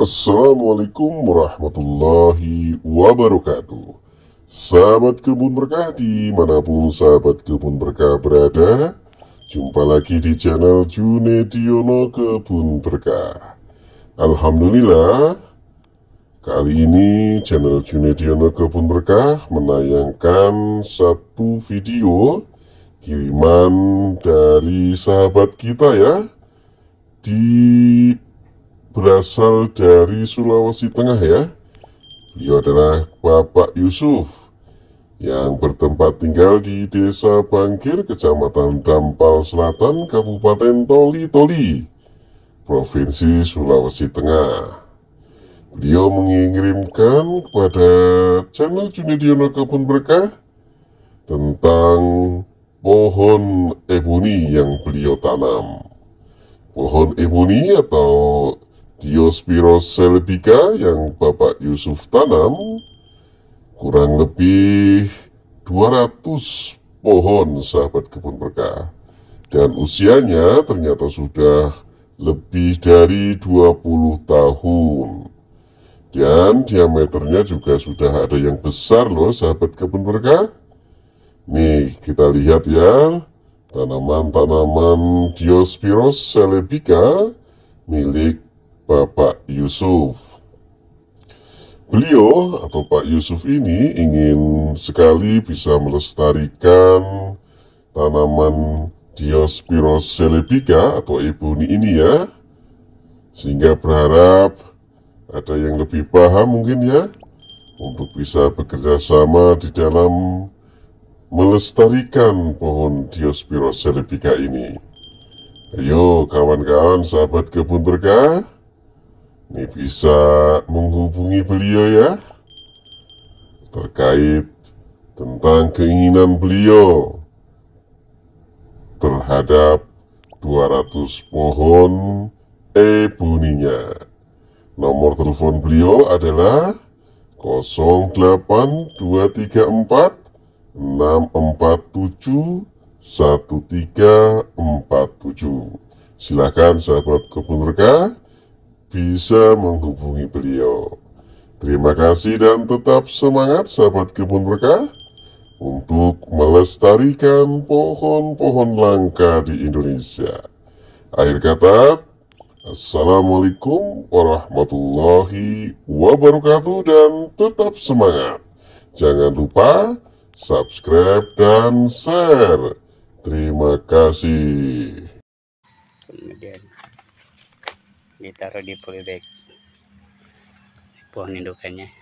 Assalamualaikum warahmatullahi wabarakatuh Sahabat kebun berkah dimanapun sahabat kebun berkah berada Jumpa lagi di channel Junediono Kebun Berkah Alhamdulillah Kali ini channel Junediono Kebun Berkah menayangkan satu video Kiriman dari sahabat kita ya Di berasal dari Sulawesi Tengah ya. Beliau adalah Bapak Yusuf yang bertempat tinggal di Desa Bangkir, Kecamatan Dampal Selatan, Kabupaten Toli Toli, Provinsi Sulawesi Tengah. Beliau mengirimkan kepada channel Junediono Kebun Berkah tentang pohon eboni yang beliau tanam. Pohon eboni atau Diospiros celebica yang Bapak Yusuf tanam kurang lebih 200 pohon sahabat kebun berkah dan usianya ternyata sudah lebih dari 20 tahun dan diameternya juga sudah ada yang besar loh sahabat kebun berkah nih kita lihat ya tanaman-tanaman Diospiros celebica milik Bapak Yusuf. Beliau atau Pak Yusuf ini ingin sekali bisa melestarikan tanaman Diospyros celebica atau ebony ini ya sehingga berharap ada yang lebih paham mungkin ya untuk bisa bekerja sama di dalam melestarikan pohon Diospyros celebica ini. Ayo kawan-kawan sahabat kebun berkah ini bisa menghubungi beliau ya terkait tentang keinginan beliau terhadap 200 pohon eboninya. Nomor telepon beliau adalah 08234 647 1347. Silakan sahabat kebun reka bisa menghubungi beliau. Terima kasih dan tetap semangat sahabat kebun berkah untuk melestarikan pohon-pohon langka di Indonesia. Akhir kata, Assalamualaikum warahmatullahi wabarakatuh dan tetap semangat. Jangan lupa subscribe dan share. Terima kasih ditaruh di polybag pohon indukannya